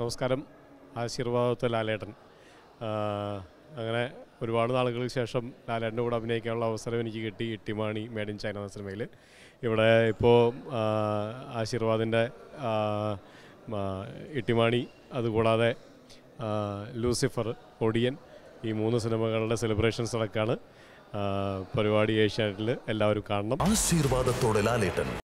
നമസ്കാരം ആശീർവാദത്തെ ലാലേട്ടൻ അങ്ങനെ ഒരുപാട് നാളുകൾക്ക് ശേഷം ലാലേട്ടൻ്റെ കൂടെ അഭിനയിക്കാനുള്ള അവസരം എനിക്ക് കിട്ടി ഇട്ടിമാണി മേഡ് ഇൻ ചൈന എന്ന സിനിമയിൽ ഇവിടെ ഇപ്പോൾ ആശീർവാദിൻ്റെ ഇട്ടിമാണി അതുകൂടാതെ ലൂസിഫർ ഒടിയൻ ഈ മൂന്ന് സിനിമകളുടെ സെലിബ്രേഷൻസ് അടക്കമാണ് പരിപാടി ഏഷ്യാനെറ്റിൽ എല്ലാവരും കാണണം ആശീർവാദത്തോടെ ലാലേട്ടൻ